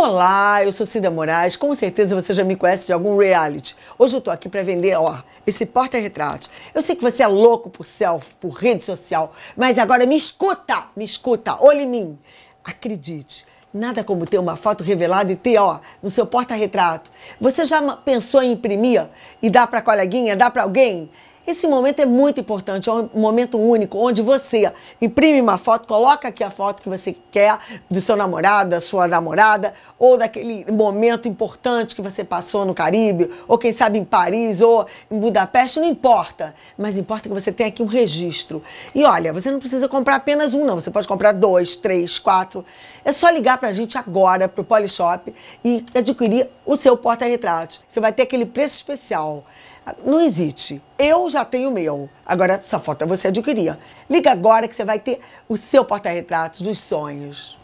Olá, eu sou Cida Moraes, com certeza você já me conhece de algum reality. Hoje eu tô aqui para vender, ó, esse porta-retrato. Eu sei que você é louco por selfie, por rede social, mas agora me escuta, me escuta, olhe em mim. Acredite, nada como ter uma foto revelada e ter, ó, no seu porta-retrato. Você já pensou em imprimir e dar para coleguinha, dar para alguém? Esse momento é muito importante, é um momento único, onde você imprime uma foto, coloca aqui a foto que você quer do seu namorado, da sua namorada, ou daquele momento importante que você passou no Caribe, ou quem sabe em Paris, ou em Budapeste, não importa. Mas importa que você tenha aqui um registro. E olha, você não precisa comprar apenas um, não. Você pode comprar dois, três, quatro. É só ligar pra gente agora, pro Polishop, e adquirir o seu porta-retrato. Você vai ter aquele preço especial. Não existe. Eu já tenho o meu. Agora só falta você adquirir. Liga agora que você vai ter o seu porta-retratos dos sonhos.